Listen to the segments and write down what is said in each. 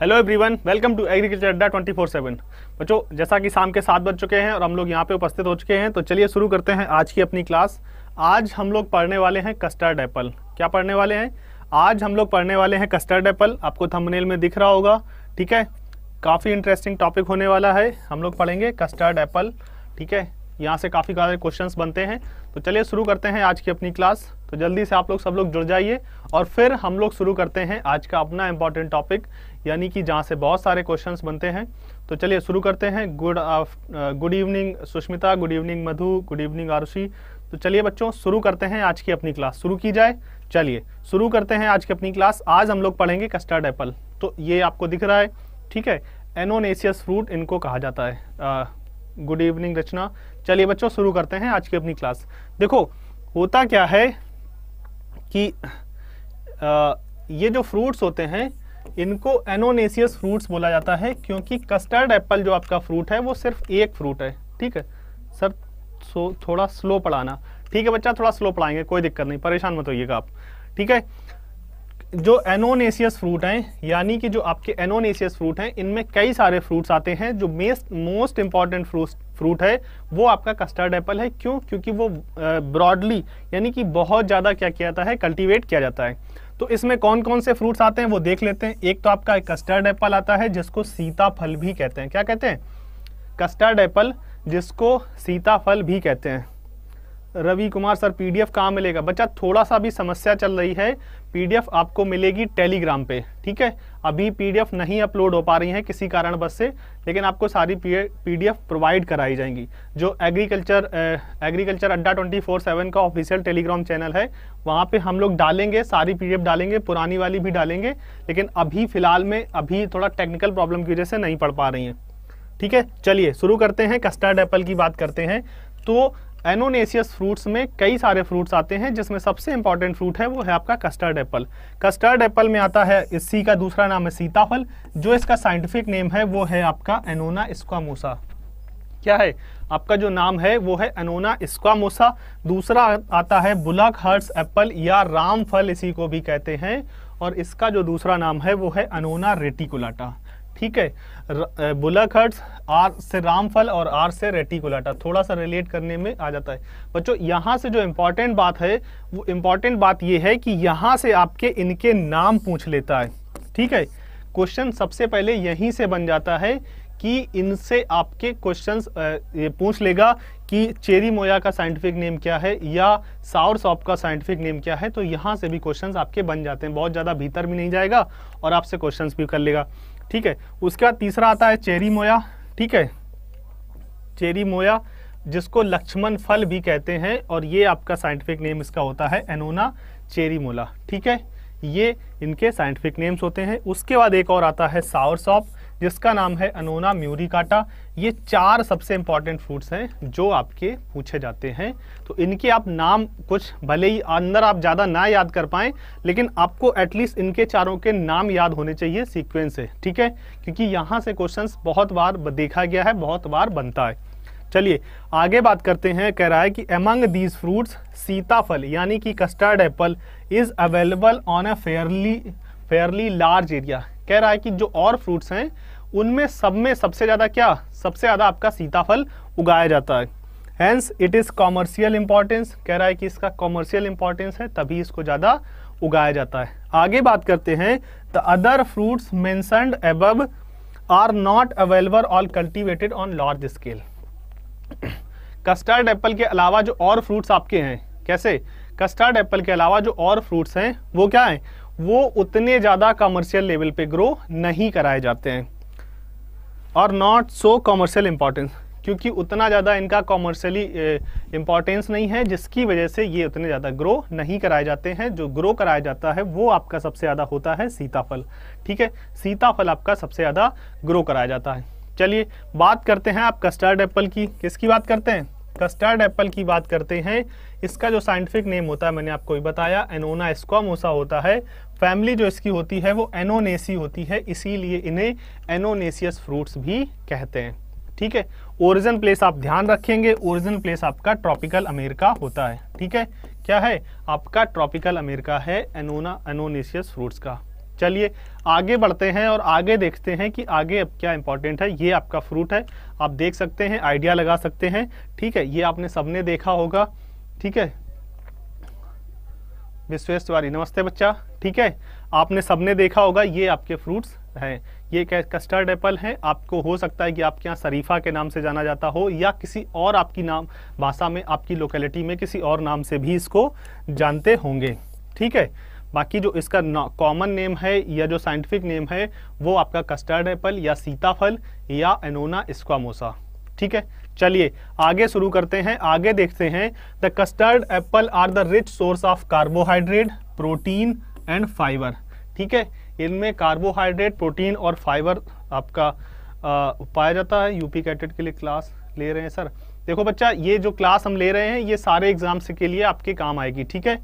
hello everyone welcome to agriculture Adda four seven बच्चों जैसा कि शाम के सात बज चुके हैं और हम लोग यहाँ पे उपस्थित हो चुके हैं तो चलिए शुरू करते हैं आज की अपनी क्लास आज हम लोग पढ़ने वाले हैं कस्टर्ड एप्पल क्या पढ़ने वाले हैं आज हम लोग पढ़ने वाले हैं कस्टर्ड एप्पल आपको थंबनेल में दिख रहा होगा ठीक है काफ़ी इंटरेस्टिंग टॉपिक होने वाला है हम लोग पढ़ेंगे कस्टर्ड एप्पल ठीक है यहाँ से काफ़ी सारे क्वेश्चंस बनते हैं तो चलिए शुरू करते हैं आज की अपनी क्लास तो जल्दी से आप लोग सब लोग जुड़ जाइए और फिर हम लोग शुरू करते हैं आज का अपना इम्पॉर्टेंट टॉपिक यानी कि जहाँ से बहुत सारे क्वेश्चंस बनते हैं तो चलिए शुरू करते हैं good of good evening Sushmita good evening Madhu good evening Arushi तो चलिए बच्चों शुरू करते हैं आज की अपनी क्लास शुरू की जाए चलिए शुरू करते हैं आज की अपनी क्लास आज हम लोग पढ़ेंगे कस्टर्ड एप्पल तो ये आपको दिख रहा है ठीक है एनोनेशियस फ्रूट इनको कहा जाता है गुड इवनिंग रचना चलिए बच्चों शुरू करते हैं आज की अपनी क्लास देखो होता क्या है कि आ, ये जो फ्रूट्स होते हैं इनको एनोनेसियस फ्रूट्स बोला जाता है क्योंकि कस्टर्ड एप्पल जो आपका फ्रूट है वो सिर्फ एक फ्रूट है ठीक है सर सो थोड़ा स्लो पढ़ाना ठीक है बच्चा थोड़ा स्लो पढ़ाएंगे कोई दिक्कत नहीं परेशान मत होइएगा आप ठीक है जो एनोनेसियस फ्रूट हैं यानी कि जो आपके एनोनेसियस फ्रूट हैं इनमें कई सारे फ्रूट्स आते हैं जो most most important fruit fruit है वो आपका कस्टर्ड एप्पल है क्यों क्योंकि वो ब्रॉडली यानी कि बहुत ज़्यादा क्या किया जाता है कल्टीवेट किया जाता है तो इसमें कौन कौन से फ्रूट्स आते हैं वो देख लेते हैं एक तो आपका कस्टर्ड एप्पल आता है जिसको सीताफल भी कहते हैं क्या कहते हैं कस्टर्ड एप्पल जिसको सीताफल भी कहते हैं रवि कुमार सर पीडीएफ कहाँ मिलेगा बच्चा थोड़ा सा भी समस्या चल रही है पीडीएफ आपको मिलेगी टेलीग्राम पे ठीक है अभी पीडीएफ नहीं अपलोड हो पा रही हैं किसी कारण बस से लेकिन आपको सारी पीडीएफ प्रोवाइड कराई जाएंगी जो agriculture agriculture Adda twenty four seven का ऑफिशियल टेलीग्राम चैनल है वहाँ पे हम लोग डालेंगे सारी पीडीएफ डालेंगे पुरानी वाली भी डालेंगे लेकिन अभी फ़िलहाल में अभी थोड़ा टेक्निकल प्रॉब्लम की वजह से नहीं पढ़ पा रही हैं ठीक है चलिए शुरू करते हैं कस्टर्ड एप्पल की बात करते हैं तो एनोनेसियस फ्रूट्स में कई सारे फ्रूट्स आते हैं जिसमें सबसे इंपॉर्टेंट फ्रूट है वो है आपका कस्टर्ड एप्पल कस्टर्ड एप्पल में आता है इसी का दूसरा नाम है सीताफल जो इसका साइंटिफिक नेम है वो है आपका एनोना स्क्वामोसा क्या है आपका जो नाम है वो है अनोना स्क्वामोसा दूसरा आता है बुलक हर्ट्स एप्पल या राम फल इसी को भी कहते हैं और इसका जो दूसरा नाम है वो है अनोना रेटिकुलाटा ठीक है बुलाखट्स आर से रामफल और आर से रेटिकुलाटा थोड़ा सा रिलेट करने में आ जाता है बच्चों यहाँ से जो इम्पॉर्टेंट बात है वो इम्पॉर्टेंट बात ये है कि यहाँ से आपके इनके नाम पूछ लेता है ठीक है क्वेश्चन सबसे पहले यहीं से बन जाता है कि इनसे आपके क्वेश्चन ये पूछ लेगा कि चेरी मोया का साइंटिफिक नेम क्या है या सावर सॉप का साइंटिफिक नेम क्या है तो यहाँ से भी क्वेश्चंस आपके बन जाते हैं बहुत ज़्यादा भीतर भी नहीं जाएगा और आपसे क्वेश्चंस भी कर लेगा ठीक है उसके बाद तीसरा आता है चेरी मोया ठीक है चेरी मोया जिसको लक्ष्मण फल भी कहते हैं और ये आपका साइंटिफिक नेम इसका होता है एनोना चेरीमोला ठीक है ये इनके साइंटिफिक नेम्स होते हैं उसके बाद एक और आता है सावर सॉप जिसका नाम है अनोना म्यूरिकाटा ये चार सबसे इंपॉर्टेंट फ्रूट्स हैं जो आपके पूछे जाते हैं तो इनके आप नाम कुछ भले ही अंदर आप ज़्यादा ना याद कर पाए लेकिन आपको एटलीस्ट इनके चारों के नाम याद होने चाहिए सीक्वेंस से ठीक है क्योंकि यहाँ से क्वेश्चंस बहुत बार देखा गया है बहुत बार बनता है चलिए आगे बात करते हैं कह रहा है कि एमंग दीज फ्रूट्स सीताफल यानी कि custard apple is available on a fairly fairly large area कह रहा है कि जो और फ्रूट्स हैं उनमें सब में सबसे ज़्यादा क्या सबसे ज़्यादा आपका सीताफल उगाया जाता है hence it is commercial importance कह रहा है कि इसका कॉमर्शियल इंपॉर्टेंस है तभी इसको ज़्यादा उगाया जाता है आगे बात करते हैं the other fruits mention above are not available all cultivated on large scale custard apple के अलावा जो और फ्रूट्स आपके हैं कैसे कस्टर्ड एप्पल के अलावा जो और फ्रूट्स हैं वो क्या हैं वो उतने ज़्यादा कमर्शियल लेवल पे ग्रो नहीं कराए जाते हैं और नॉट सो कॉमर्शियल इंपॉर्टेंस क्योंकि उतना ज़्यादा इनका कॉमर्शियली इम्पॉर्टेंस eh, नहीं है जिसकी वजह से ये उतने ज़्यादा ग्रो नहीं कराए जाते हैं जो ग्रो कराया जाता है वो आपका सबसे ज़्यादा होता है सीताफल ठीक है सीताफल आपका सबसे ज़्यादा ग्रो कराया जाता है चलिए बात करते हैं आप कस्टर्ड एप्पल की किसकी बात करते हैं कस्टर्ड एप्पल की बात करते हैं इसका जो साइंटिफिक नेम होता है मैंने आपको भी बताया एनोना एस्कॉमोसा होता है फैमिली जो इसकी होती है वो एनोनेसी होती है इसीलिए इन्हें एनोनेसियस फ्रूट्स भी कहते हैं ठीक है ओरिजिन प्लेस आप ध्यान रखेंगे ओरिजिन प्लेस आपका ट्रॉपिकल अमेरिका होता है ठीक है क्या है आपका ट्रॉपिकल अमेरिका है एनोना एनोनेसियस फ्रूट्स का चलिए आगे बढ़ते हैं और आगे देखते हैं कि आगे अब क्या इंपॉर्टेंट है ये आपका फ्रूट है आप देख सकते हैं आइडिया लगा सकते हैं ठीक है ये आपने सबने देखा होगा ठीक है तिवारी नमस्ते बच्चा ठीक है आपने सबने देखा होगा ये आपके फ्रूट्स हैं ये कस्टर्ड एप्पल है आपको हो सकता है कि आपके यहाँ शरीफा के नाम से जाना जाता हो या किसी और आपकी नाम भाषा में आपकी लोकेलिटी में किसी और नाम से भी इसको जानते होंगे ठीक है बाकी जो इसका कॉमन नेम है या जो साइंटिफिक नेम है वो आपका कस्टर्ड एप्पल या सीताफल या एनोना स्क्वामोसा ठीक है चलिए आगे शुरू करते हैं आगे देखते हैं the custard apple are the rich source of carbohydrate protein and fibre ठीक है इनमें कार्बोहाइड्रेट प्रोटीन और फाइबर आपका आ, पाया जाता है यूपी कैटेड के लिए क्लास ले रहे हैं सर देखो बच्चा ये जो क्लास हम ले रहे हैं ये सारे एग्जाम्स के लिए आपके काम आएगी ठीक है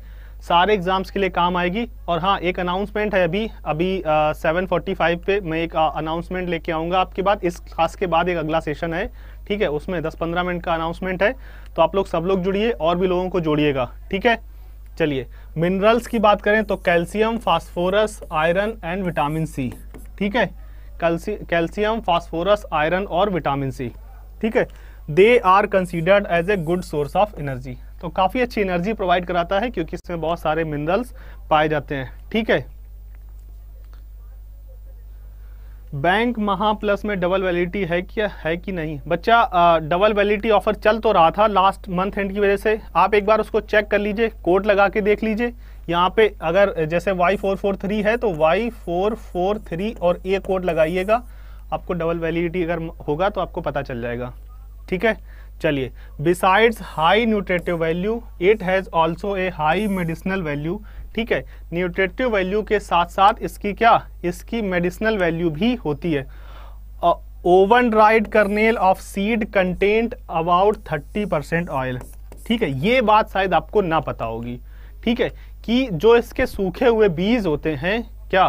सारे एग्ज़ाम्स के लिए काम आएगी और हाँ एक अनाउंसमेंट है अभी अभी सेवन फोर्टी फाइव पे मैं एक अनाउंसमेंट लेके आऊँगा आपके बाद इस क्लास के बाद एक अगला सेशन है ठीक है उसमें दस पंद्रह मिनट का अनाउंसमेंट है तो आप लोग सब लोग जुड़िए और भी लोगों को जोड़िएगा ठीक है चलिए मिनरल्स की बात करें तो calcium phosphorus iron and vitamin C ठीक है कैल्शियम फास्फोरस आयरन और विटामिन सी ठीक है they are considered as a good source of energy तो काफ़ी अच्छी एनर्जी प्रोवाइड कराता है क्योंकि इसमें बहुत सारे मिनरल्स पाए जाते हैं ठीक है बैंक महा प्लस में डबल वैलिडिटी है क्या है कि नहीं बच्चा आ, डबल वैलिडिटी ऑफर चल तो रहा था लास्ट मंथ एंड की वजह से आप एक बार उसको चेक कर लीजिए कोड लगा के देख लीजिए यहाँ पे अगर जैसे वाई फोर फोर थ्री है तो वाई फोर फोर थ्री और ए कोड लगाइएगा आपको डबल वैलिडिटी अगर होगा तो आपको पता चल जाएगा ठीक है चलिए besides high nutritive value it has also a high medicinal value ठीक है न्यूट्रेटिव वैल्यू के साथ साथ इसकी क्या इसकी मेडिसिनल वैल्यू भी होती है oven dried kernel of seed content about 30 percent oil ठीक है ये बात शायद आपको ना पता होगी ठीक है कि जो इसके सूखे हुए बीज होते हैं क्या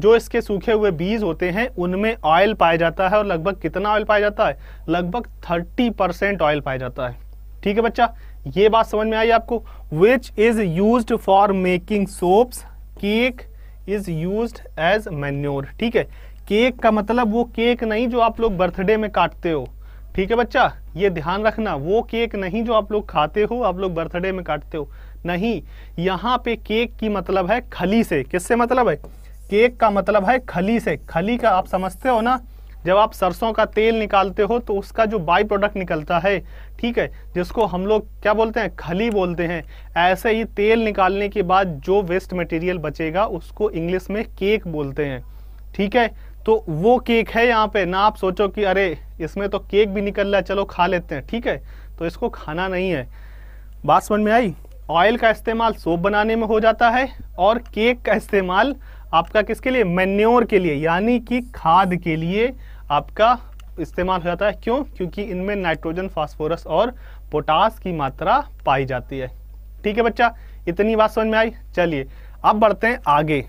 जो इसके सूखे हुए बीज होते हैं उनमें ऑयल पाया जाता है और लगभग कितना ऑयल पाया जाता है लगभग 30 परसेंट ऑयल पाया जाता है ठीक है बच्चा ये बात समझ में आई आपको which is use for making soaps cake is use as manure ठीक है केक का मतलब वो केक नहीं जो आप लोग बर्थडे में काटते हो ठीक है बच्चा ये ध्यान रखना वो केक नहीं जो आप लोग खाते हो आप लोग बर्थडे में काटते हो नहीं यहाँ पे केक की मतलब है खली से किससे मतलब है केक का मतलब है खली से खली का आप समझते हो ना जब आप सरसों का तेल निकालते हो तो उसका जो बाई प्रोडक्ट निकलता है ठीक है जिसको हम लोग क्या बोलते हैं खली बोलते हैं ऐसे ही तेल निकालने के बाद जो वेस्ट मटेरियल बचेगा उसको इंग्लिश में केक बोलते हैं ठीक है तो वो केक है यहाँ पे ना आप सोचो कि अरे इसमें तो केक भी निकल रहा है चलो खा लेते हैं ठीक है तो इसको खाना नहीं है बात समझ में आई ऑयल का इस्तेमाल सोप बनाने में हो जाता है और केक का इस्तेमाल आपका किसके लिए मैन्योर के लिए यानी कि खाद के लिए आपका इस्तेमाल हो जाता है क्यों क्योंकि इनमें नाइट्रोजन फास्फोरस और पोटास की मात्रा पाई जाती है ठीक है बच्चा इतनी बात समझ में आई चलिए अब बढ़ते हैं आगे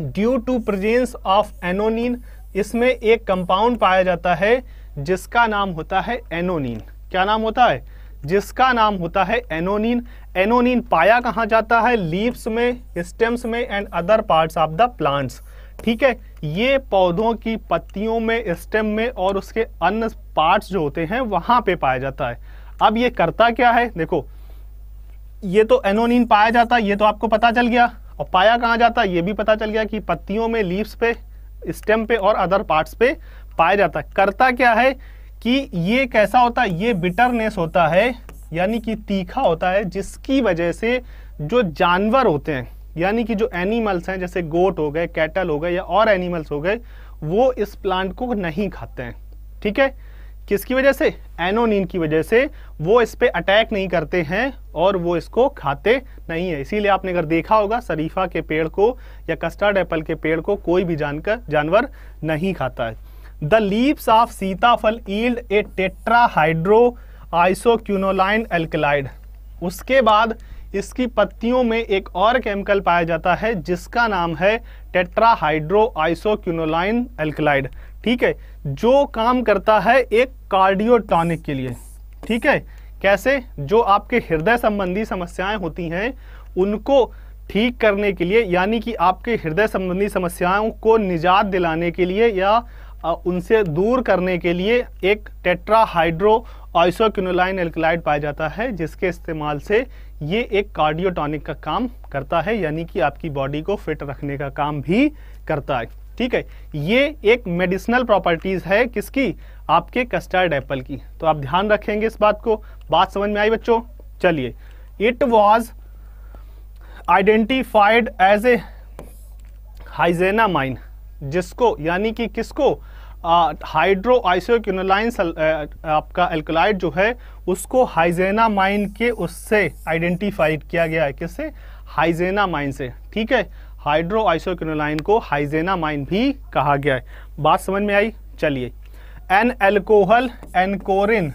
due to presence of anonaine इसमें एक कंपाउंड पाया जाता है जिसका नाम होता है एनोनिन क्या नाम होता है जिसका नाम होता है एनोनिन एनोनिन पाया कहाँ जाता है लीव्स में स्टेम्स में and other parts of the plants ठीक है ये पौधों की पत्तियों में स्टेम में और उसके अन्य पार्ट्स जो होते हैं वहाँ पे पाया जाता है अब ये करता क्या है देखो ये तो एनोनिन पाया जाता है ये तो आपको पता चल गया और पाया कहाँ जाता है ये भी पता चल गया कि पत्तियों में लीव्स पे स्टेम पे और अदर पार्ट्स पे पाया जाता है करता क्या है कि ये कैसा होता है ये बिटरनेस होता है यानी कि तीखा होता है जिसकी वजह से जो जानवर होते हैं यानी कि जो एनिमल्स हैं जैसे गोट हो गए कैटल हो गए या और एनिमल्स हो गए वो इस प्लांट को नहीं खाते हैं ठीक है किसकी वजह से एनोनिन की वजह से वो इस पर अटैक नहीं करते हैं और वो इसको खाते नहीं है इसीलिए आपने अगर देखा होगा शरीफा के पेड़ को या कस्टर्ड एप्पल के पेड़ को कोई भी जानकर जानवर नहीं खाता है the leaves of sitaphal yield a tetrahydroisoquinoline alkaloid उसके बाद इसकी पत्तियों में एक और केमिकल पाया जाता है जिसका नाम है टेट्राहाइड्रो आइसोक्यूनोलाइन एल्कलाइड ठीक है जो काम करता है एक कार्डियोटॉनिक के लिए ठीक है कैसे जो आपके हृदय संबंधी समस्याएं होती हैं उनको ठीक करने के लिए यानी कि आपके हृदय संबंधी समस्याओं को निजात दिलाने के लिए या उनसे दूर करने के लिए एक टेट्राहाइड्रो आइसोक्यूनोलाइन एल्कलाइड पाया जाता है जिसके इस्तेमाल से ये एक कार्डियोटॉनिक का काम करता है यानी कि आपकी बॉडी को फिट रखने का काम भी करता है ठीक है ये एक मेडिसिनल प्रॉपर्टीज़ है किसकी आपके कस्टर्ड एप्पल की तो आप ध्यान रखेंगे इस बात को बात समझ में आई बच्चों चलिए it was identified as a higenamine जिसको यानी कि किसको हाइड्रो आइसोक्यूनोलाइन आपका एल्कोलाइड जो है उसको हाइजेना माइन के उससे आइडेंटिफाई किया गया है किससे हाइजेना माइन से ठीक है हाइड्रो आइसोक्यूनोलाइन को हाइजेना माइन भी कहा गया है बात समझ में आई चलिए एन एल्कोहल एनकोरिन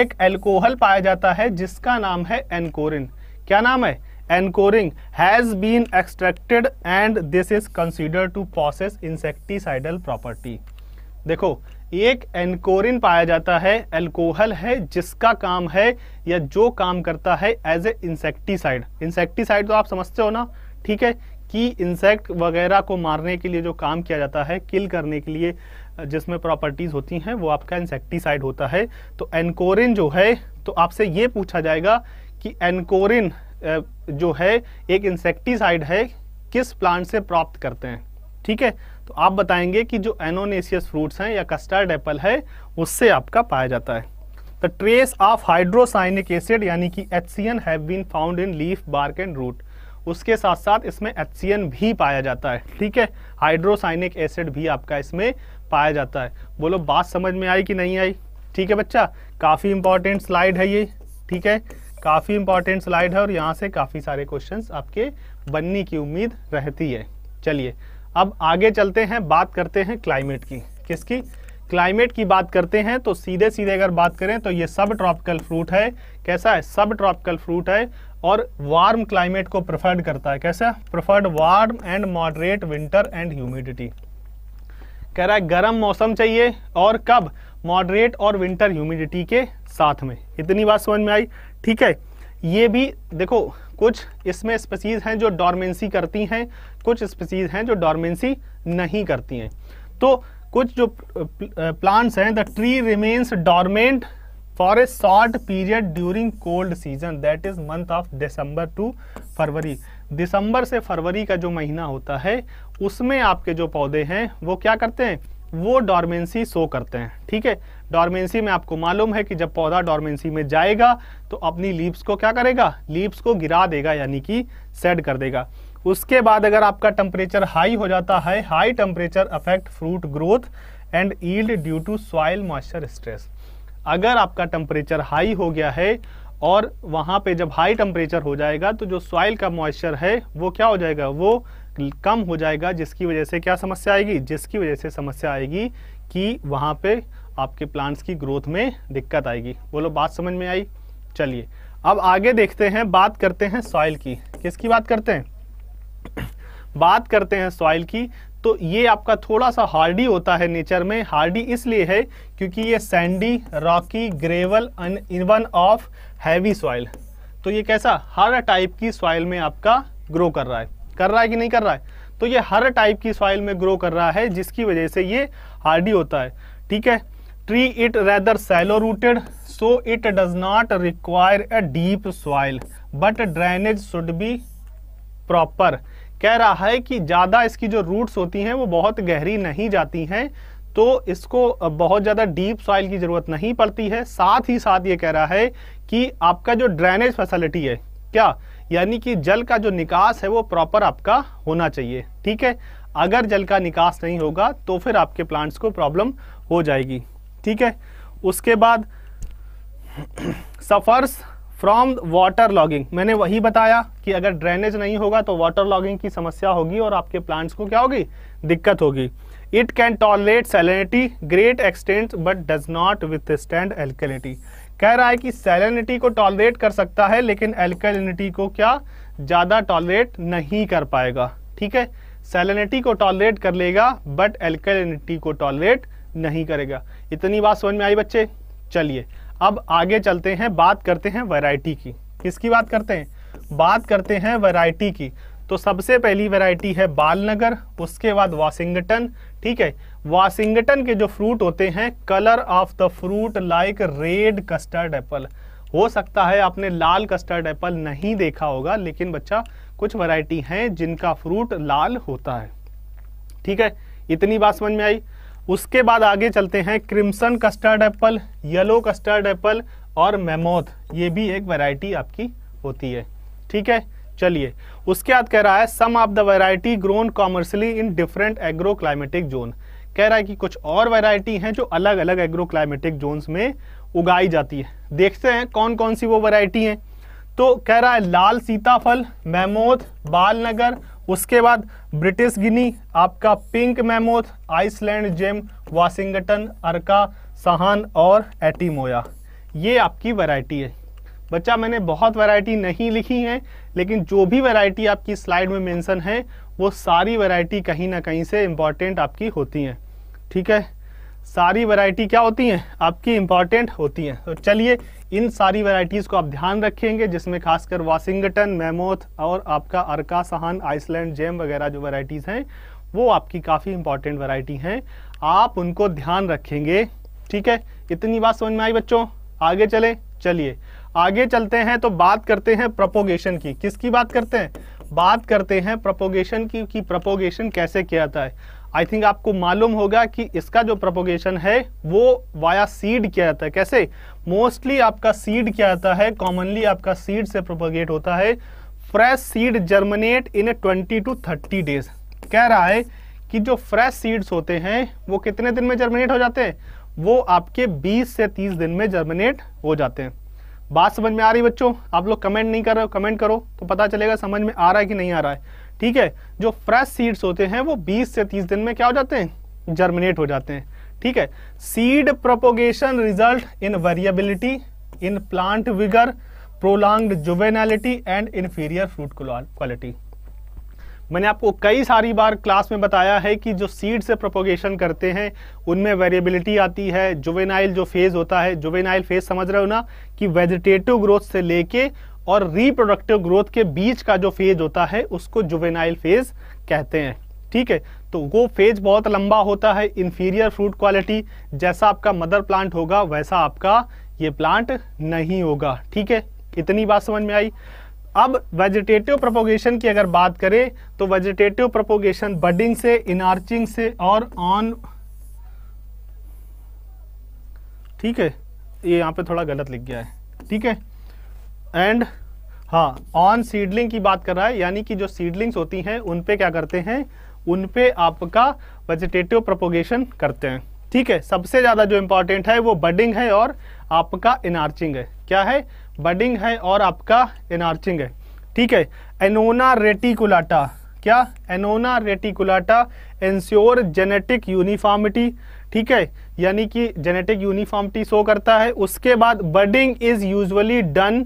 एक एल्कोहल पाया जाता है जिसका नाम है एनकोरिन क्या नाम है एनकोरिंग has been extracted and this is consider to process insecticidal property देखो एक एनकोरिन पाया जाता है एल्कोहल है जिसका काम है या जो काम करता है एज ए इंसेक्टिसाइड इंसेक्टिसाइड तो आप समझते हो ना ठीक है कि इंसेक्ट वगैरह को मारने के लिए जो काम किया जाता है किल करने के लिए जिसमें प्रॉपर्टीज़ होती हैं वो आपका इंसेक्टिसाइड होता है तो एनकोरिन जो है तो आपसे ये पूछा जाएगा कि एनकोरिन जो है एक इंसेक्टिसाइड है किस प्लांट से प्राप्त करते हैं ठीक है तो आप बताएंगे कि जो एनोनेसियस फ्रूट्स हैं या कस्टर्ड एप्पल है उससे आपका पाया जाता है the trace of hydrocyanic acid यानी कि H C N have been found in leaf bark and root उसके साथ साथ इसमें एच भी पाया जाता है ठीक है हाइड्रोसाइनिक एसिड भी आपका इसमें पाया जाता है बोलो बात समझ में आई कि नहीं आई ठीक है बच्चा काफ़ी इंपॉर्टेंट स्लाइड है ये ठीक है काफ़ी इंपॉर्टेंट स्लाइड है और यहाँ से काफ़ी सारे क्वेश्चंस आपके बनने की उम्मीद रहती है चलिए अब आगे चलते हैं बात करते हैं क्लाइमेट की किसकी क्लाइमेट की बात करते हैं तो सीधे सीधे अगर बात करें तो ये सब ट्रॉपिकल फ्रूट है कैसा है सब ट्रॉपिकल फ्रूट है और वार्म क्लाइमेट को प्रेफर्ड करता है कैसा preferred warm and moderate winter and humidity कह रहा है गर्म मौसम चाहिए और कब मॉडरेट और विंटर ह्यूमिडिटी के साथ में इतनी बात समझ में आई ठीक है ये भी देखो कुछ इसमें स्पीसीज हैं जो डॉर्मेंसी करती हैं कुछ स्पीसीज हैं जो डॉर्मेंसी नहीं करती हैं तो कुछ जो प्लांट्स हैं the tree remains dormant for a short period during cold season that is month of December to February दिसंबर से फरवरी का जो महीना होता है उसमें आपके जो पौधे हैं वो क्या करते हैं वो डॉर्मेंसी शो करते हैं ठीक है डॉर्मेंसी में आपको मालूम है कि जब पौधा डॉर्मेंसी में जाएगा तो अपनी लीव्स को क्या करेगा लीव्स को गिरा देगा यानी कि सेड कर देगा उसके बाद अगर आपका टेम्परेचर हाई हो जाता है high temperature affect fruit growth and yield due to soil moisture stress अगर आपका टेम्परेचर हाई हो गया है और वहाँ पे जब हाई टेम्परेचर हो जाएगा तो जो सॉइल का मॉइस्चर है वो क्या हो जाएगा वो कम हो जाएगा जिसकी वजह से क्या समस्या आएगी जिसकी वजह से समस्या आएगी कि वहाँ पे आपके प्लांट्स की ग्रोथ में दिक्कत आएगी बोलो बात समझ में आई चलिए अब आगे देखते हैं बात करते हैं सॉइल की किसकी बात करते हैं बात करते हैं सॉइल की तो ये आपका थोड़ा सा हार्डी होता है नेचर में हार्डी इसलिए है क्योंकि ये sandy rocky gravel uneven of heavy soil तो ये कैसा हर टाइप की सॉइल में आपका ग्रो कर रहा है कर रहा है कि नहीं कर रहा है तो ये हर टाइप की सॉइल में ग्रो कर रहा है जिसकी वजह से ये हार्डी होता है ठीक है tree it rather shallow rooted so it does not require a deep soil but drainage should be proper कह रहा है कि ज़्यादा इसकी जो रूट्स होती हैं वो बहुत गहरी नहीं जाती हैं तो इसको बहुत ज़्यादा डीप सॉइल की ज़रूरत नहीं पड़ती है साथ ही साथ ये कह रहा है कि आपका जो ड्रेनेज फैसिलिटी है क्या यानी कि जल का जो निकास है वो प्रॉपर आपका होना चाहिए ठीक है अगर जल का निकास नहीं होगा तो फिर आपके प्लांट्स को प्रॉब्लम हो जाएगी ठीक है उसके बाद सफ़र्स फ्रॉम वाटर लॉगिंग मैंने वही बताया कि अगर ड्रेनेज नहीं होगा तो वाटर लॉगिंग की समस्या होगी और आपके प्लांट्स को क्या होगी दिक्कत होगी it can tolerate salinity great extent but does not withstand alkalinity कह रहा है कि सैलिनिटी को टॉलरेट कर सकता है लेकिन एल्कलिनिटी को क्या ज़्यादा टॉलरेट नहीं कर पाएगा ठीक है सैलिनिटी को टॉलरेट कर लेगा बट एल्कलिनिटी को टॉलरेट नहीं करेगा इतनी बात समझ में आई बच्चे चलिए अब आगे चलते हैं बात करते हैं वैरायटी की किसकी बात करते हैं बात करते हैं वैरायटी की तो सबसे पहली वैरायटी है बालनगर उसके बाद वाशिंगटन ठीक है वाशिंगटन के जो फ्रूट होते हैं colour of the fruit like red custard apple हो सकता है आपने लाल कस्टर्ड एप्पल नहीं देखा होगा लेकिन बच्चा कुछ वैरायटी हैं जिनका फ्रूट लाल होता है ठीक है इतनी बात समझ में आई उसके बाद आगे चलते हैं crimson custard apple yellow custard apple और मेमोथ ये भी एक वैरायटी आपकी होती है ठीक है चलिए उसके बाद कह रहा है some of the variety grown commercially in different agro climatic zone कह रहा है कि कुछ और वैरायटी हैं जो अलग अलग एग्रो क्लाइमेटिक जोन्स में उगाई जाती है देखते हैं कौन कौन सी वो वैरायटी हैं तो कह रहा है लाल सीताफल मेमोथ बालनगर उसके बाद ब्रिटिश गिनी आपका pink mammoth Island Gem Washington Arka Sahan और एटीमोया ये आपकी वैरायटी है बच्चा मैंने बहुत वैरायटी नहीं लिखी है लेकिन जो भी वैरायटी आपकी स्लाइड में मेंशन है वो सारी वैरायटी कहीं ना कहीं से इम्पॉर्टेंट आपकी होती हैं ठीक है सारी वैरायटी क्या होती हैं आपकी इम्पॉर्टेंट होती हैं तो चलिए इन सारी वैरायटीज़ को आप ध्यान रखेंगे जिसमें खासकर वाशिंगटन मेमोथ और आपका अरका सहान आइसलैंड जेम वगैरह जो वैरायटीज़ हैं वो आपकी काफ़ी इंपॉर्टेंट वैरायटी हैं आप उनको ध्यान रखेंगे ठीक है इतनी बात समझ में आई बच्चों आगे चले चलिए आगे चलते हैं तो बात करते हैं प्रपोगेशन की किसकी बात करते हैं बात करते हैं प्रपोगेशन की कि प्रपोगेशन कैसे किया जाता है आई थिंक आपको मालूम होगा कि इसका जो प्रोपोगेशन है वो वाया सीड किया जाता है कैसे मोस्टली आपका सीड क्या आता है कॉमनली आपका सीड से प्रोपोगेट होता है fresh seed germinate in twenty to thirty days कह रहा है कि जो फ्रेश सीड्स होते हैं वो कितने दिन में जर्मिनेट हो जाते हैं वो आपके 20 से 30 दिन में जर्मिनेट हो जाते हैं बात समझ में आ रही बच्चों आप लोग कमेंट नहीं कर रहे हो कमेंट करो तो पता चलेगा समझ में आ रहा है कि नहीं आ रहा है ठीक है जो फ्रेश सीड्स होते हैं वो 20 से 30 दिन में क्या हो जाते हैं जर्मिनेट हो जाते हैं ठीक है seed propagation result in variability in plant vigour prolonged juvenility and inferior fruit quality मैंने आपको कई सारी बार क्लास में बताया है कि जो सीड से प्रोपोगेशन करते हैं उनमें वेरिएबिलिटी आती है जुवेनाइल जो फेज़ होता है जुवेनाइल फेज़ समझ रहे हो ना कि वेजिटेटिव ग्रोथ से लेके और रिप्रोडक्टिव ग्रोथ के बीच का जो फेज होता है उसको जुवेनाइल फेज कहते हैं ठीक है तो वो फेज बहुत लंबा होता है इन्फीरियर फ्रूट क्वालिटी जैसा आपका मदर प्लांट होगा वैसा आपका ये प्लांट नहीं होगा ठीक है इतनी बात समझ में आई अब वेजिटेटिव प्रोपोगेशन की अगर बात करें तो वेजिटेटिव प्रोपोगेशन बडिंग से इनार्चिंग से और ऑन ठीक है ये यहां पे थोड़ा गलत लिख गया है ठीक है एंड हाँ ऑन सीडलिंग की बात कर रहा है यानी कि जो सीडलिंग्स होती हैं उन पे क्या करते हैं उन पे आपका वेजिटेटिव प्रोपोगेशन करते हैं ठीक है सबसे ज़्यादा जो इम्पॉर्टेंट है वो बडिंग है और आपका इनार्चिंग है क्या है बडिंग है और आपका इनार्चिंग है ठीक है एनोना रेटिकुलाटा क्या Annona reticulata ensure genetic uniformity ठीक है यानी कि जेनेटिक यूनिफॉर्मिटी शो करता है उसके बाद budding is usually done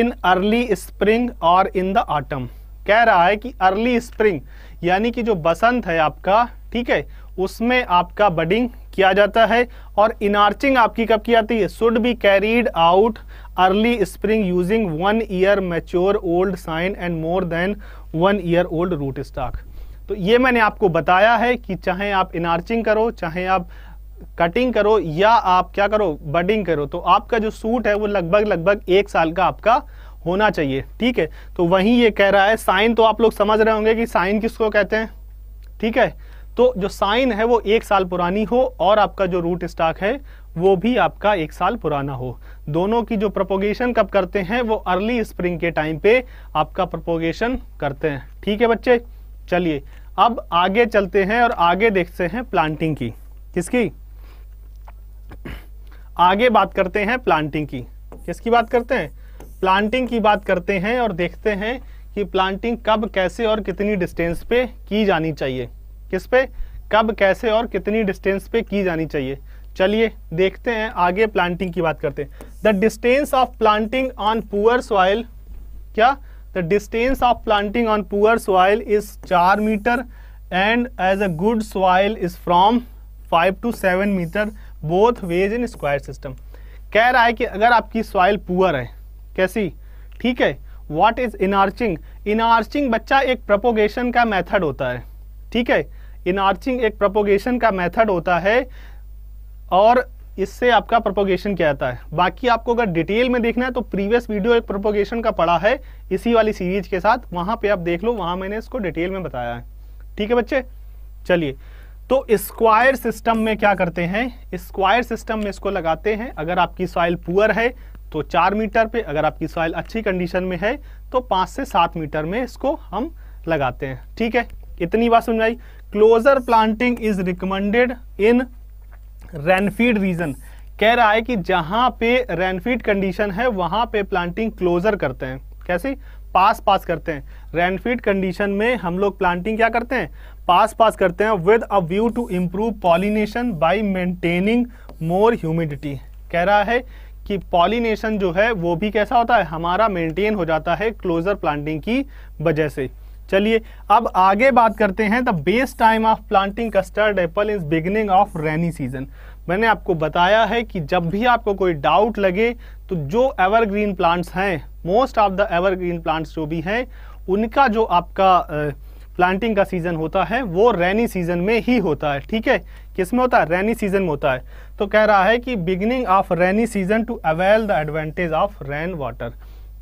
in early spring और इन द आटम कह रहा है कि अर्ली स्प्रिंग यानी कि जो बसंत है आपका ठीक है उसमें आपका बडिंग किया जाता है और इनार्चिंग आपकी कब की जाती है should be carried out early spring using one year mature old scion and more than one year old rootstock तो ये मैंने आपको बताया है कि चाहे आप इनार्चिंग करो चाहे आप कटिंग करो या आप क्या करो बडिंग करो तो आपका जो सूट है वो लगभग लगभग एक साल का आपका होना चाहिए ठीक है तो वही ये कह रहा है साइन तो आप लोग समझ रहे होंगे कि साइन किसको कहते हैं ठीक है तो जो साइन है वो एक साल पुरानी हो और आपका जो रूट स्टॉक है वो भी आपका एक साल पुराना हो दोनों की जो प्रपोगेशन कब करते हैं वो अर्ली स्प्रिंग के टाइम पे आपका प्रपोगेशन करते हैं ठीक है बच्चे चलिए अब आगे चलते हैं और आगे देखते हैं प्लांटिंग की किसकी आगे बात करते हैं प्लांटिंग की किसकी बात करते हैं प्लांटिंग की बात करते हैं और देखते हैं कि प्लांटिंग कब कैसे और कितनी डिस्टेंस पे की जानी चाहिए किस पे कब कैसे और कितनी डिस्टेंस पे की जानी चाहिए चलिए देखते हैं आगे प्लांटिंग की बात करते हैं the distance of planting on poor soil क्या the distance of planting on poor soil is चार metre and as a good soil is from five to seven metre both ways in square system कह रहा है कि अगर आपकी soil poor है कैसी ठीक है वॉट इज इनार्चिंग इनार्चिंग बच्चा एक प्रपोगेशन का मेथड होता है ठीक है इनार्चिंग एक प्रपोगेशन का मेथड होता है और इससे आपका प्रपोगेशन क्या आता है बाकी आपको अगर डिटेल में देखना है तो प्रीवियस वीडियो एक प्रपोगेशन का पड़ा है इसी वाली सीरीज के साथ वहां पे आप देख लो वहां मैंने इसको डिटेल में बताया है ठीक है बच्चे चलिए तो स्क्वायर सिस्टम में क्या करते हैं स्क्वायर सिस्टम में इसको लगाते हैं अगर आपकी सॉइल पुअर है तो चार मीटर पे अगर आपकी सॉइल अच्छी कंडीशन में है तो पांच से सात मीटर में इसको हम लगाते हैं ठीक है इतनी बात समझ आई closer planting is recommended in rainfed region कह रहा है कि जहां पे रेनफीड कंडीशन है वहां पे प्लांटिंग क्लोजर करते हैं कैसे पास पास करते हैं रेनफीड कंडीशन में हम लोग प्लांटिंग क्या करते हैं पास पास करते हैं with a view to improve pollination by maintaining more humidity कह रहा है कि पॉलिनेशन जो है वो भी कैसा होता है हमारा मेंटेन हो जाता है क्लोजर प्लांटिंग की वजह से चलिए अब आगे बात करते हैं the best time of planting custard apple is beginning of rainy season मैंने आपको बताया है कि जब भी आपको कोई डाउट लगे तो जो एवरग्रीन प्लांट्स हैं most of the evergreen plants जो भी हैं उनका जो आपका प्लांटिंग का सीज़न होता है वो रेनी सीज़न में ही होता है ठीक है किस में होता है रेनी सीज़न में होता है तो कह रहा है कि beginning of rainy season to avail the advantage of rain water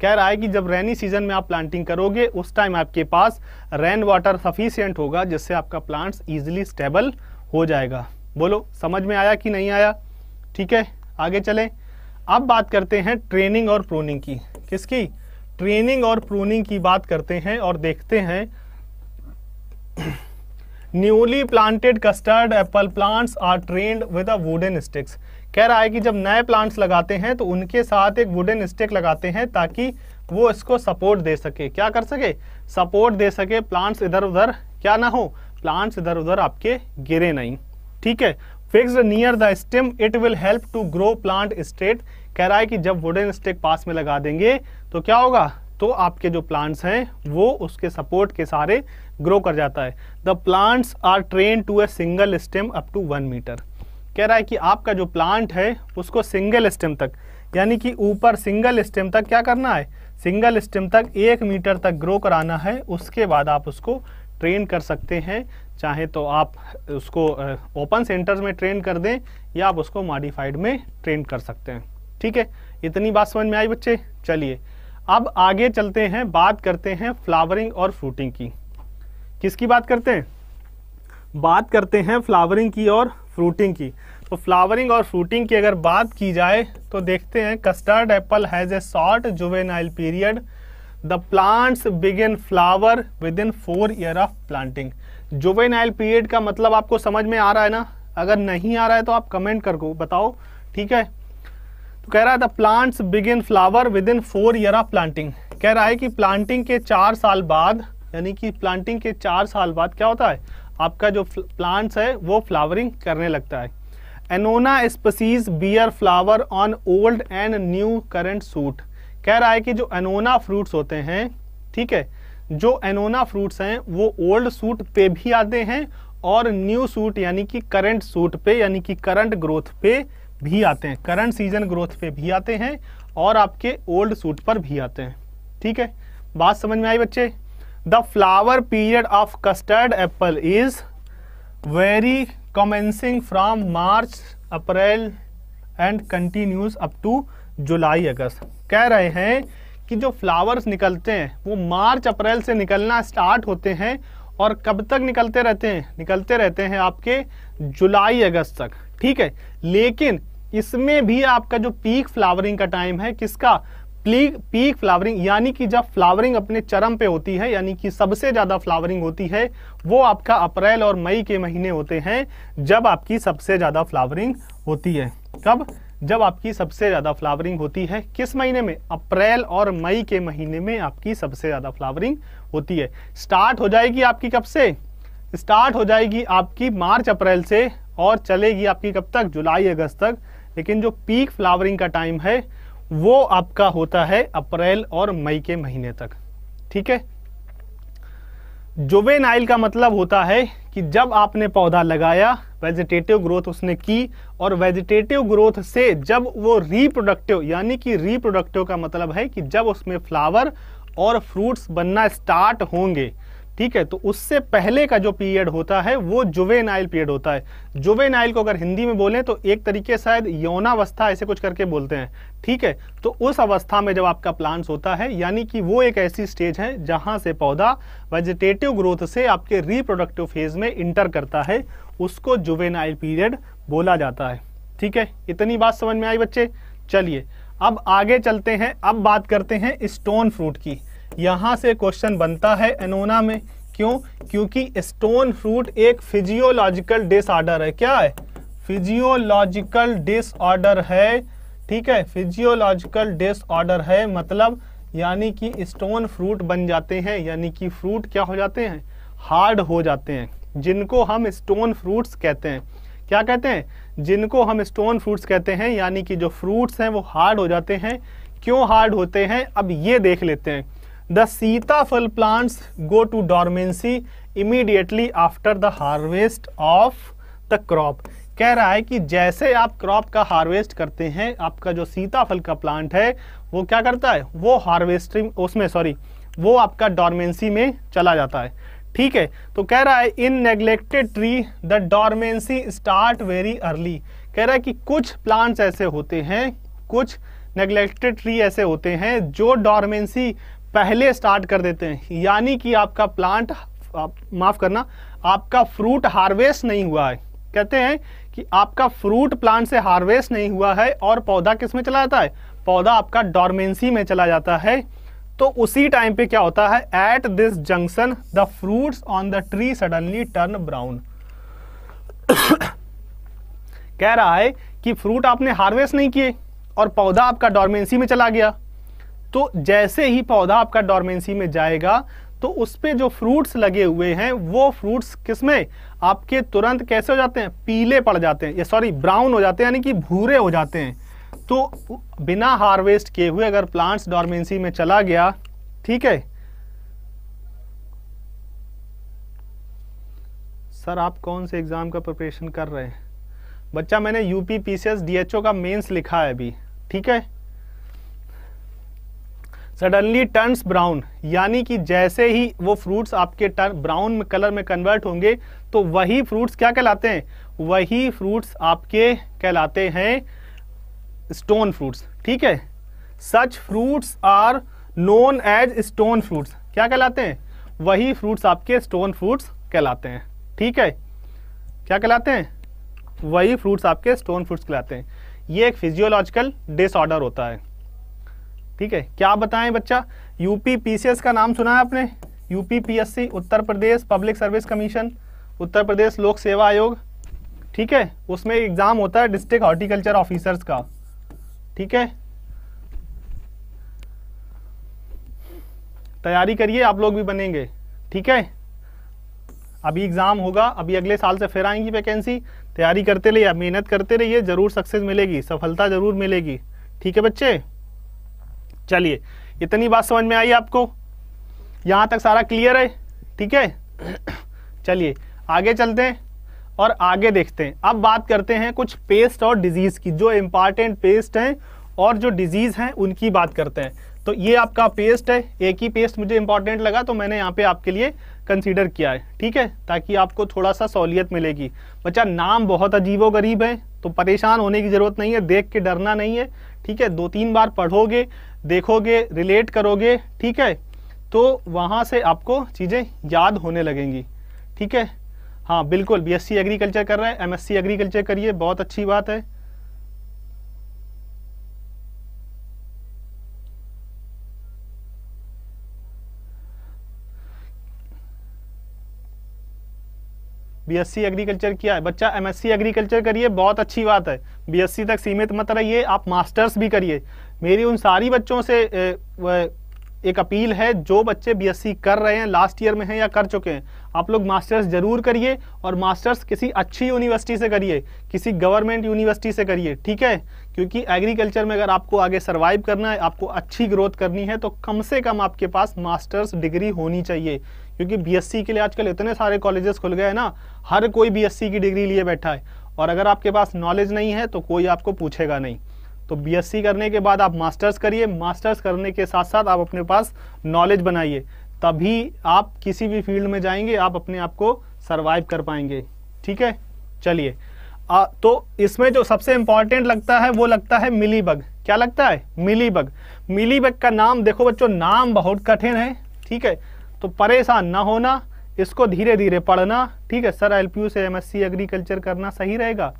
कह रहा है कि जब रेनी सीजन में आप प्लांटिंग करोगे उस टाइम आपके पास रेन वाटर सफिशियंट होगा जिससे आपका प्लांट्स ईजिली स्टेबल हो जाएगा बोलो समझ में आया कि नहीं आया ठीक है आगे चलें अब बात करते हैं ट्रेनिंग और प्रोनिंग की किसकी ट्रेनिंग और प्रूनिंग की बात करते हैं और देखते हैं newly planted custard apple plants are trained with a wooden sticks कह रहा है कि जब नए प्लांट्स लगाते हैं तो उनके साथ एक वुडन स्टिक लगाते हैं ताकि वो इसको सपोर्ट दे सके क्या कर सके सपोर्ट दे सके प्लांट्स इधर उधर क्या ना हो प्लांट्स इधर उधर आपके गिरे नहीं ठीक है fix near the stem it will help to grow plant straight कह रहा है कि जब वुडन स्टिक पास में लगा देंगे तो क्या होगा तो आपके जो प्लांट्स हैं वो उसके सपोर्ट के सारे ग्रो कर जाता है the plants are train to a single stem up to one metre कह रहा है कि आपका जो प्लांट है उसको सिंगल स्टेम तक यानी कि ऊपर सिंगल स्टेम तक क्या करना है सिंगल स्टेम तक एक मीटर तक ग्रो कराना है उसके बाद आप उसको ट्रेन कर सकते हैं चाहे तो आप उसको ओपन सेंटर्स में ट्रेन कर दें या आप उसको मॉडिफाइड में ट्रेन कर सकते हैं ठीक है इतनी बात समझ में आई बच्चे चलिए अब आगे चलते हैं बात करते हैं फ्लावरिंग और फ्रूटिंग की किसकी बात करते हैं बात करते हैं फ्लावरिंग की और फ्रूटिंग की तो फ्लावरिंग और फ्रूटिंग की अगर बात की जाए तो देखते हैं custard apple has a short juvenile period the plants begin flower within four year of planting juvenile period का मतलब आपको समझ में आ रहा है ना अगर नहीं आ रहा है तो आप कमेंट करके बताओ ठीक है कह रहा है the plants begin flower within four year of planting कह रहा है कि प्लांटिंग के चार साल बाद यानी कि प्लांटिंग के चार साल बाद क्या होता है आपका जो प्लांट्स है वो फ्लावरिंग करने लगता है Annona species bear flower on old and new current shoot कह रहा है कि जो एनोना फ्रूट्स होते हैं ठीक है जो एनोना फ्रूट्स हैं वो ओल्ड सूट पे भी आते हैं और न्यू सूट यानी कि करंट सूट पे यानी कि करंट ग्रोथ पे भी आते हैं करंट सीजन ग्रोथ पे भी आते हैं और आपके ओल्ड सूट पर भी आते हैं ठीक है बात समझ में आई बच्चे the flower period of custard apple is very commencing from March April and continues up to July August कह रहे हैं कि जो फ्लावर्स निकलते हैं वो मार्च अप्रैल से निकलना स्टार्ट होते हैं और कब तक निकलते रहते हैं निकलते रहते हैं आपके जुलाई अगस्त तक ठीक है लेकिन इसमें भी आपका जो पीक फ्लावरिंग का टाइम है किसका प्लीक पीक फ्लावरिंग यानी कि जब फ्लावरिंग अपने चरम पे होती है यानी कि सबसे ज़्यादा फ्लावरिंग होती है वो आपका अप्रैल और मई के महीने होते हैं जब आपकी सबसे ज़्यादा फ्लावरिंग होती है कब जब आपकी सबसे ज़्यादा फ्लावरिंग होती है किस महीने में अप्रैल और मई के महीने में आपकी सबसे ज़्यादा फ्लावरिंग होती है स्टार्ट हो जाएगी आपकी कब से स्टार्ट हो जाएगी आपकी मार्च अप्रैल से और चलेगी आपकी कब तक जुलाई अगस्त तक लेकिन जो पीक फ्लावरिंग का टाइम है वो आपका होता है अप्रैल और मई के महीने तक ठीक है नाइल का मतलब होता है कि जब आपने पौधा लगाया वेजिटेटिव ग्रोथ उसने की और वेजिटेटिव ग्रोथ से जब वो रिप्रोडक्टिव यानी कि रिप्रोडक्टिव का मतलब है कि जब उसमें फ्लावर और फ्रूट्स बनना स्टार्ट होंगे ठीक है तो उससे पहले का जो पीरियड होता है वो जुवेनाइल पीरियड होता है जुवेनाइल को अगर हिंदी में बोलें तो एक तरीके शायद यौनावस्था ऐसे कुछ करके बोलते हैं ठीक है तो उस अवस्था में जब आपका प्लांट्स होता है यानी कि वो एक ऐसी स्टेज है जहां से पौधा वेजिटेटिव ग्रोथ से आपके रिप्रोडक्टिव फेज में इंटर करता है उसको जुवेनाइल पीरियड बोला जाता है ठीक है इतनी बात समझ में आई बच्चे चलिए अब आगे चलते हैं अब बात करते हैं स्टोन फ्रूट की यहाँ से क्वेश्चन बनता है एनोना में क्यों क्योंकि स्टोन फ्रूट एक फिजियोलॉजिकल डिसऑर्डर है क्या है फिजियोलॉजिकल डिसऑर्डर है ठीक है फिजियोलॉजिकल डिसऑर्डर है मतलब यानी कि स्टोन फ्रूट बन जाते हैं यानी कि फ्रूट क्या हो जाते हैं हार्ड हो जाते हैं जिनको हम स्टोन फ्रूट्स कहते हैं क्या कहते हैं जिनको हम स्टोन फ्रूट्स कहते हैं यानी कि जो फ्रूट्स हैं वो हार्ड हो जाते हैं क्यों हार्ड होते हैं अब ये देख लेते हैं the sitaphal plants go to dormancy immediately after the harvest of the crop कह रहा है कि जैसे आप क्रॉप का हार्वेस्ट करते हैं आपका जो सीताफल का प्लांट है वो क्या करता है वो हार्वेस्टिंग उसमें सॉरी वो आपका डॉर्मेंसी में चला जाता है ठीक है तो कह रहा है in neglected tree the dormancy start very early कह रहा है कि कुछ प्लांट्स ऐसे होते हैं कुछ नेग्लेक्टेड ट्री ऐसे होते हैं जो डॉर्मेंसी पहले स्टार्ट कर देते हैं यानी कि आपका प्लांट आप, माफ करना आपका फ्रूट हार्वेस्ट नहीं हुआ है कहते हैं कि आपका फ्रूट प्लांट से हार्वेस्ट नहीं हुआ है और पौधा किस में चला जाता है पौधा आपका डॉर्मेंसी में चला जाता है तो उसी टाइम पे क्या होता है at this junction the fruits on the tree suddenly turn brown कह रहा है कि फ्रूट आपने हार्वेस्ट नहीं किए और पौधा आपका डॉर्मेंसी में चला गया तो जैसे ही पौधा आपका डॉर्मेंसी में जाएगा तो उस पर जो फ्रूट्स लगे हुए हैं वो फ्रूट्स किसमें आपके तुरंत कैसे हो जाते हैं पीले पड़ जाते हैं या सॉरी ब्राउन हो जाते हैं यानी कि भूरे हो जाते हैं तो बिना हार्वेस्ट किए हुए अगर प्लांट्स डॉर्मेंसी में चला गया ठीक है सर आप कौन से एग्ज़ाम का प्रिपरेशन कर रहे हैं बच्चा मैंने यूपी पीसीएस डीएचओ का मेंस लिखा है अभी ठीक है सडनली टर्न्स ब्राउन यानी कि जैसे ही वो फ्रूट्स आपके टर्न ब्राउन कलर में कन्वर्ट होंगे तो वही फ्रूट्स क्या कहलाते हैं वही फ्रूट्स आपके कहलाते हैं स्टोन फ्रूट्स ठीक है such fruits are known as stone fruits क्या कहलाते हैं वही फ्रूट्स आपके स्टोन फ्रूट्स कहलाते हैं ठीक है क्या कहलाते हैं वही फ्रूट्स आपके स्टोन फ्रूट्स कहलाते हैं ये एक फिजियोलॉजिकल डिसऑर्डर होता है ठीक है क्या बताएं बच्चा यूपी पीसीएस का नाम सुना है आपने UP PSC Uttar Pradesh public service commission Uttar Pradesh लोक सेवा आयोग ठीक है उसमें एग्ज़ाम होता है डिस्ट्रिक्ट हॉर्टिकल्चर ऑफिसर्स का ठीक है तैयारी करिए आप लोग भी बनेंगे ठीक है अभी एग्ज़ाम होगा अभी अगले साल से फिर आएंगी वैकेंसी तैयारी करते रहिए मेहनत करते रहिए ज़रूर सक्सेस मिलेगी सफलता ज़रूर मिलेगी ठीक है बच्चे चलिए इतनी बात समझ में आई आपको यहाँ तक सारा क्लियर है ठीक है चलिए आगे चलते हैं और आगे देखते हैं अब बात करते हैं कुछ पेस्ट और डिजीज़ की जो इम्पॉर्टेंट पेस्ट हैं और जो डिजीज़ हैं उनकी बात करते हैं तो ये आपका पेस्ट है एक ही पेस्ट मुझे इंपॉर्टेंट लगा तो मैंने यहाँ पे आपके लिए कंसीडर किया है ठीक है ताकि आपको थोड़ा सा सहूलियत मिलेगी बच्चा नाम बहुत अजीबो गरीब है तो परेशान होने की ज़रूरत नहीं है देख के डरना नहीं है ठीक है दो तीन बार पढ़ोगे देखोगे रिलेट करोगे ठीक है तो वहाँ से आपको चीज़ें याद होने लगेंगी ठीक है हाँ बिल्कुल बीएससी एग्रीकल्चर कर रहे हैं एमएससी एग्रीकल्चर करिए बहुत अच्छी बात है बीएससी एग्रीकल्चर किया है बच्चा एमएससी एग्रीकल्चर करिए बहुत अच्छी बात है बीएससी तक सीमित मत रहिए आप मास्टर्स भी करिए मेरी उन सारी बच्चों से एक अपील है जो बच्चे बीएससी कर रहे हैं लास्ट ईयर में हैं या कर चुके हैं आप लोग मास्टर्स जरूर करिए और मास्टर्स किसी अच्छी यूनिवर्सिटी से करिए किसी गवर्नमेंट यूनिवर्सिटी से करिए ठीक है क्योंकि एग्रीकल्चर में अगर आपको आगे सर्वाइव करना है आपको अच्छी ग्रोथ करनी है तो कम से कम आपके पास मास्टर्स डिग्री होनी चाहिए क्योंकि बीएससी के लिए आजकल इतने सारे कॉलेजेस खुल गए हैं ना हर कोई बीएससी की डिग्री लिए बैठा है और अगर आपके पास नॉलेज नहीं है तो कोई आपको पूछेगा नहीं तो बीएससी करने के बाद आप मास्टर्स करिए मास्टर्स करने के साथ साथ आप अपने पास नॉलेज बनाइए तभी आप किसी भी फील्ड में जाएंगे आप अपने आप को सर्वाइव कर पाएंगे ठीक है चलिए तो इसमें जो सबसे इम्पॉर्टेंट लगता है वो लगता है मिली बग क्या लगता है मिली बग मिली बग का नाम देखो बच्चों नाम बहुत कठिन है ठीक है तो परेशान ना होना इसको धीरे धीरे पढ़ना ठीक है सर एल से एमएससी एग्रीकल्चर करना सही रहेगा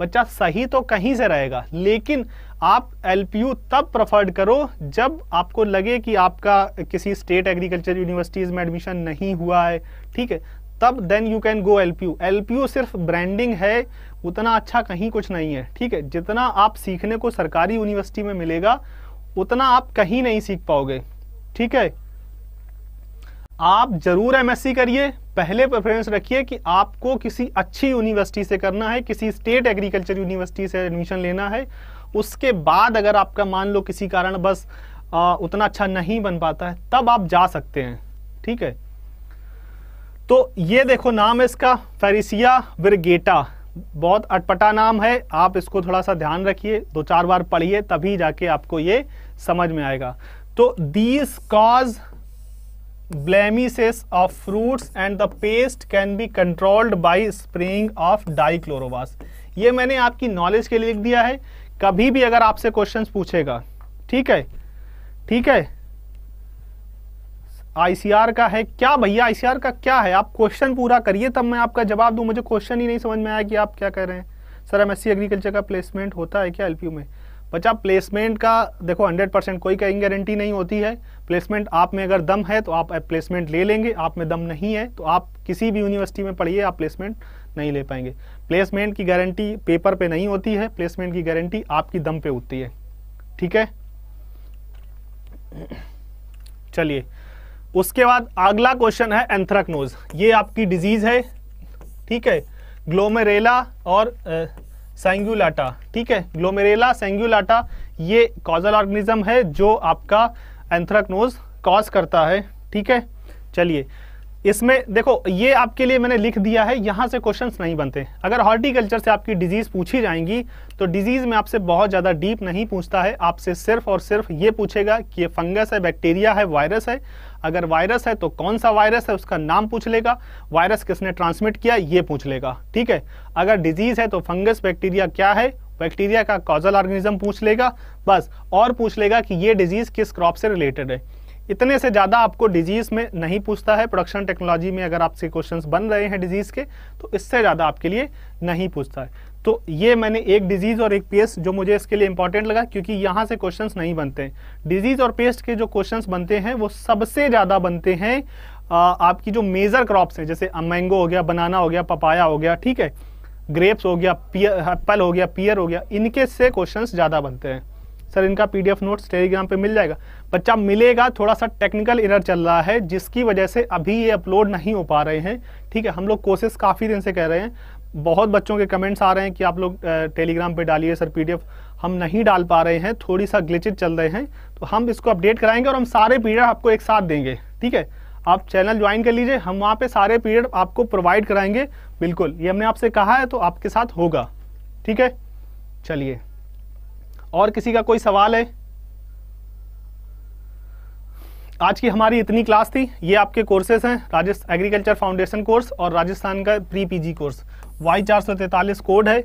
बच्चा सही तो कहीं से रहेगा लेकिन आप एल तब प्रफर्ड करो जब आपको लगे कि आपका किसी स्टेट एग्रीकल्चर यूनिवर्सिटीज़ में एडमिशन नहीं हुआ है ठीक है तब then you can go L P L P सिर्फ ब्रांडिंग है उतना अच्छा कहीं कुछ नहीं है ठीक है जितना आप सीखने को सरकारी यूनिवर्सिटी में मिलेगा उतना आप कहीं नहीं सीख पाओगे ठीक है आप जरूर एम करिए पहले प्रेफरेंस रखिए कि आपको किसी अच्छी यूनिवर्सिटी से करना है किसी स्टेट एग्रीकल्चर यूनिवर्सिटी से एडमिशन लेना है उसके बाद अगर आपका मान लो किसी कारण बस आ, उतना अच्छा नहीं बन पाता है तब आप जा सकते हैं ठीक है तो ये देखो नाम है इसका फेरिसिया विरगेटा बहुत अटपटा नाम है आप इसको थोड़ा सा ध्यान रखिए दो चार बार पढ़िए तभी जाके आपको ये समझ में आएगा तो these cause blemishes of fruits and the pest can be controlled by spraying of dichlorobas ये मैंने आपकी नॉलेज के लिए लिख दिया है कभी भी अगर आपसे क्वेश्चन पूछेगा ठीक है ठीक है आईसीआर का है क्या भैया आईसीआर का क्या है आप क्वेश्चन पूरा करिए तब मैं आपका जवाब दूं मुझे क्वेश्चन ही नहीं समझ में आया कि आप क्या कह रहे हैं सर एमएससी एग्रीकल्चर का प्लेसमेंट होता है क्या एलपीयू में बच्चा प्लेसमेंट का देखो 100 परसेंट कोई कहीं गारंटी नहीं होती है प्लेसमेंट आप में अगर दम है तो आप प्लेसमेंट ले लेंगे आप में दम नहीं है तो आप किसी भी यूनिवर्सिटी में पढ़िए आप प्लेसमेंट नहीं ले पाएंगे प्लेसमेंट की गारंटी पेपर पे नहीं होती है प्लेसमेंट की गारंटी आपकी दम पे होती है ठीक है चलिए उसके बाद अगला क्वेश्चन है एंथ्रैक्नोज ये आपकी डिजीज है ठीक है ग्लोमेरेला और सेंगुलाटा ठीक है ग्लोमेरेला सेंगुलाटा ये कॉजल ऑर्गेनिज्म है जो आपका एंथ्रक्नोज कॉज करता है ठीक है चलिए इसमें देखो ये आपके लिए मैंने लिख दिया है यहाँ से क्वेश्चंस नहीं बनते अगर हॉर्टिकल्चर से आपकी डिजीज़ पूछी जाएंगी तो डिजीज़ में आपसे बहुत ज़्यादा डीप नहीं पूछता है आपसे सिर्फ और सिर्फ ये पूछेगा कि ये फंगस है बैक्टीरिया है वायरस है अगर वायरस है तो कौन सा वायरस है उसका नाम पूछ लेगा वायरस किसने ट्रांसमिट किया ये पूछ लेगा ठीक है अगर डिजीज है तो फंगस बैक्टीरिया क्या है बैक्टीरिया का कॉजल ऑर्गेनिज्म पूछ लेगा बस और पूछ लेगा कि ये डिजीज किस क्रॉप से रिलेटेड है इतने से ज़्यादा आपको डिजीज़ में नहीं पूछता है प्रोडक्शन टेक्नोलॉजी में अगर आपसे क्वेश्चंस बन रहे हैं डिजीज़ के तो इससे ज़्यादा आपके लिए नहीं पूछता है तो ये मैंने एक डिजीज़ और एक पेस्ट जो मुझे इसके लिए इंपॉर्टेंट लगा क्योंकि यहां से क्वेश्चंस नहीं बनते डिजीज़ और पेस्ट के जो क्वेश्चंस बनते हैं वो सबसे ज़्यादा बनते हैं आपकी जो मेजर क्रॉप्स हैं जैसे मैंगो हो गया बनाना हो गया पपाया हो गया ठीक है ग्रेप्स हो गया एप्पल हो गया पियर हो गया इनके से क्वेश्चन ज़्यादा बनते हैं सर इनका पीडीएफ नोट्स टेलीग्राम पे मिल जाएगा बच्चा मिलेगा थोड़ा सा टेक्निकल इनर चल रहा है जिसकी वजह से अभी ये अपलोड नहीं हो पा रहे हैं ठीक है हम लोग कोशिश काफ़ी दिन से कर रहे हैं बहुत बच्चों के कमेंट्स आ रहे हैं कि आप लोग टेलीग्राम पे डालिए सर पीडीएफ हम नहीं डाल पा रहे हैं थोड़ी सा ग्लिचेज चल रहे हैं तो हम इसको अपडेट कराएंगे और हम सारे पीरियड आपको एक साथ देंगे ठीक है आप चैनल ज्वाइन कर लीजिए हम वहाँ पे सारे पीरियड आपको प्रोवाइड कराएंगे बिल्कुल ये हमने आपसे कहा है तो आपके साथ होगा ठीक है चलिए और किसी का कोई सवाल है आज की हमारी इतनी क्लास थी ये आपके कोर्सेज हैं राजस्थान एग्रीकल्चर फाउंडेशन कोर्स और राजस्थान का प्री पीजी कोर्स वाई चार सौ तैतालीस कोड है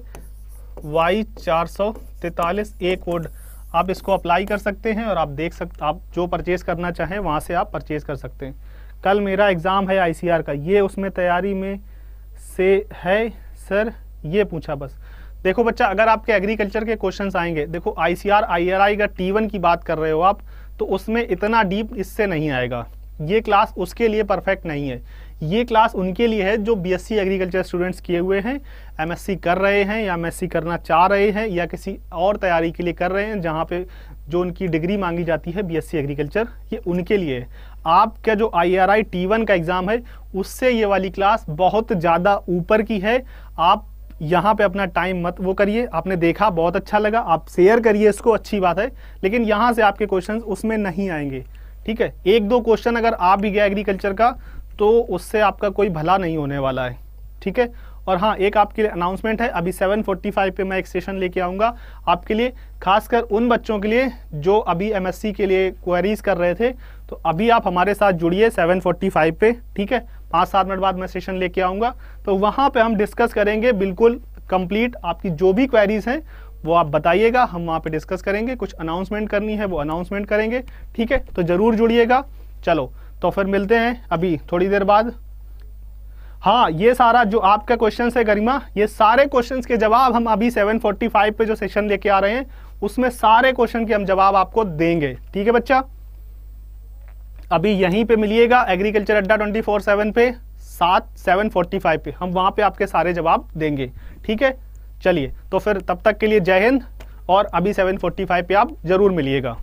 वाई चार सौ तैतालीस ए कोड आप इसको अप्लाई कर सकते हैं और आप देख सकते आप जो परचेज़ करना चाहें वहाँ से आप परचेज़ कर सकते हैं कल मेरा एग्ज़ाम है आईसीआर का ये उसमें तैयारी में से है सर ये पूछा बस देखो बच्चा अगर आपके एग्रीकल्चर के क्वेश्चन आएंगे देखो आई सी आर आई आर आई का टी वन की बात कर रहे हो आप तो उसमें इतना डीप इससे नहीं आएगा ये क्लास उसके लिए परफेक्ट नहीं है ये क्लास उनके लिए है जो बीएससी एग्रीकल्चर स्टूडेंट्स किए हुए हैं एमएससी कर रहे हैं या एमएससी करना चाह रहे हैं या किसी और तैयारी के लिए कर रहे हैं जहाँ पे जो उनकी डिग्री मांगी जाती है बीएससी एग्रीकल्चर ये उनके लिए है आपका जो I R I T one का एग्ज़ाम है उससे ये वाली क्लास बहुत ज़्यादा ऊपर की है आप यहाँ पे अपना टाइम मत वो करिए आपने देखा बहुत अच्छा लगा आप शेयर करिए इसको अच्छी बात है लेकिन यहाँ से आपके क्वेश्चन उसमें नहीं आएंगे ठीक है एक दो क्वेश्चन अगर आप भी गया एग्रीकल्चर का तो उससे आपका कोई भला नहीं होने वाला है ठीक है और हाँ एक आपके लिए अनाउंसमेंट है अभी 7:45 पे मैं एक सेशन लेके आऊँगा आपके लिए खासकर उन बच्चों के लिए जो अभी एमएससी के लिए क्वेरीज कर रहे थे तो अभी आप हमारे साथ जुड़िए 7:45 पे ठीक है पाँच सात मिनट बाद मैं सेशन लेके आऊँगा तो वहाँ पर हम डिस्कस करेंगे बिल्कुल कंप्लीट आपकी जो भी क्वेरीज हैं वो आप बताइएगा हम वहाँ पर डिस्कस करेंगे कुछ अनाउंसमेंट करनी है वो अनाउंसमेंट करेंगे ठीक है तो ज़रूर जुड़िएगा चलो तो फिर मिलते हैं अभी थोड़ी देर बाद हाँ ये सारा जो आपका क्वेश्चन है गरिमा ये सारे क्वेश्चन के जवाब हम अभी 745 पे जो सेशन लेके आ रहे हैं उसमें सारे क्वेश्चन के हम जवाब आपको देंगे ठीक है बच्चा अभी यहीं पे मिलिएगा एग्रीकल्चर अड्डा 24/7 पे सात 745 पे हम वहां पे आपके सारे जवाब देंगे ठीक है चलिए तो फिर तब तक के लिए जय हिंद और अभी फाइव पे आप जरूर मिलिएगा